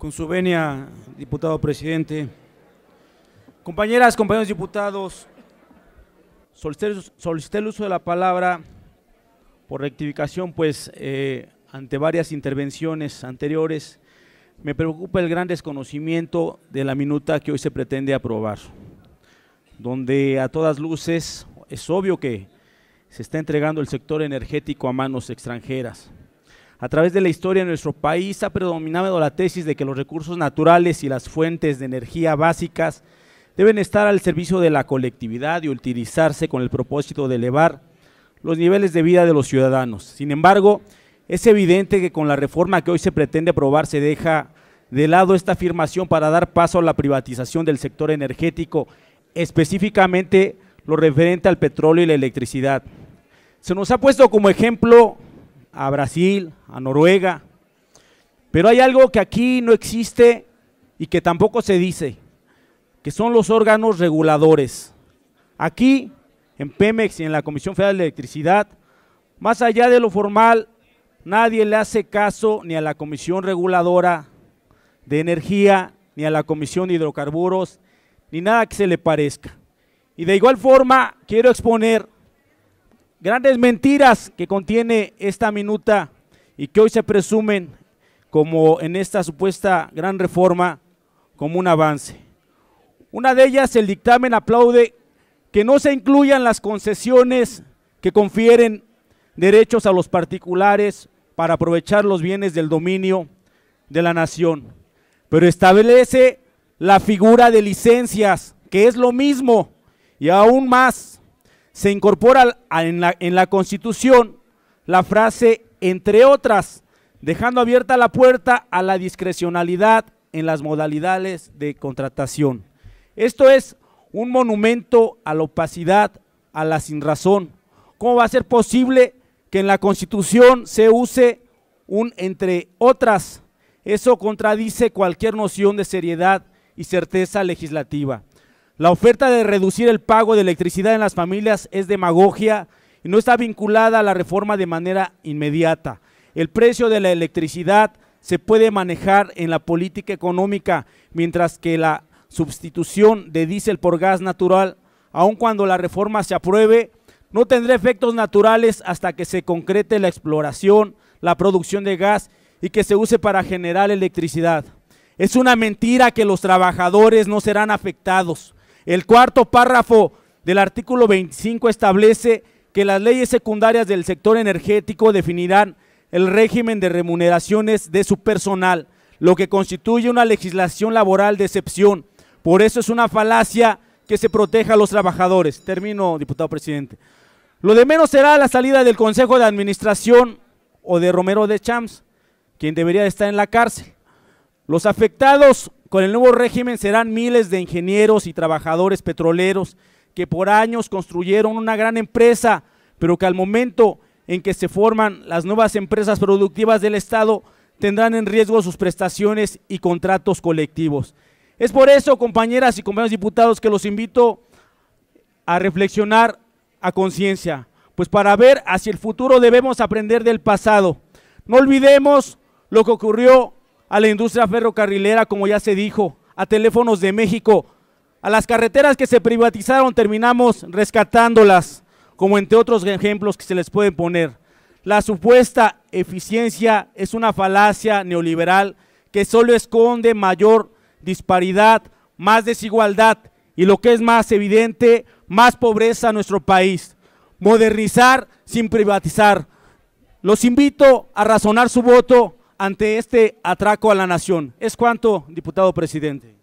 Con su venia, diputado presidente. Compañeras, compañeros diputados, solicité el uso de la palabra por rectificación, pues eh, ante varias intervenciones anteriores, me preocupa el gran desconocimiento de la minuta que hoy se pretende aprobar, donde a todas luces es obvio que se está entregando el sector energético a manos extranjeras a través de la historia de nuestro país ha predominado la tesis de que los recursos naturales y las fuentes de energía básicas deben estar al servicio de la colectividad y utilizarse con el propósito de elevar los niveles de vida de los ciudadanos. Sin embargo, es evidente que con la reforma que hoy se pretende aprobar se deja de lado esta afirmación para dar paso a la privatización del sector energético, específicamente lo referente al petróleo y la electricidad. Se nos ha puesto como ejemplo a Brasil, a Noruega. Pero hay algo que aquí no existe y que tampoco se dice, que son los órganos reguladores. Aquí, en Pemex y en la Comisión Federal de Electricidad, más allá de lo formal, nadie le hace caso ni a la Comisión Reguladora de Energía, ni a la Comisión de Hidrocarburos, ni nada que se le parezca. Y de igual forma, quiero exponer Grandes mentiras que contiene esta minuta y que hoy se presumen como en esta supuesta gran reforma como un avance. Una de ellas, el dictamen aplaude que no se incluyan las concesiones que confieren derechos a los particulares para aprovechar los bienes del dominio de la nación, pero establece la figura de licencias, que es lo mismo y aún más se incorpora en la, Constitución la frase entre otras, dejando abierta la puerta a la discrecionalidad en las modalidades de contratación. Esto es un monumento a la opacidad, a la sinrazón. ¿Cómo va a ser posible que en la Constitución se use un entre otras? Eso contradice cualquier noción de seriedad y certeza legislativa. La oferta de reducir el pago de electricidad en las familias es demagogia y no está vinculada a la reforma de manera inmediata. El precio de la electricidad se puede manejar en la política económica, mientras que la sustitución de diésel por gas natural, aun cuando la reforma se apruebe, no tendrá efectos naturales hasta que se concrete la exploración, la producción de gas y que se use para generar electricidad. Es una mentira que los trabajadores no serán afectados. El cuarto párrafo del artículo 25 establece que las leyes secundarias del sector energético definirán el régimen de remuneraciones de su personal, lo que constituye una legislación laboral de excepción. Por eso es una falacia que se proteja a los trabajadores. Termino, diputado presidente. Lo de menos será la salida del Consejo de Administración o de Romero de Champs, quien debería estar en la cárcel. Los afectados con el nuevo régimen serán miles de ingenieros y trabajadores petroleros que por años construyeron una gran empresa, pero que al momento en que se forman las nuevas empresas productivas del Estado tendrán en riesgo sus prestaciones y contratos colectivos. Es por eso, compañeras y compañeros diputados, que los invito a reflexionar a conciencia, pues para ver hacia el futuro debemos aprender del pasado. No olvidemos lo que ocurrió a la industria ferrocarrilera, como ya se dijo, a Teléfonos de México, a las carreteras que se privatizaron, terminamos rescatándolas, como entre otros ejemplos que se les pueden poner. La supuesta eficiencia es una falacia neoliberal que solo esconde mayor disparidad, más desigualdad y lo que es más evidente, más pobreza a nuestro país. Modernizar sin privatizar. Los invito a razonar su voto ante este atraco a la nación. ¿Es cuánto, diputado presidente?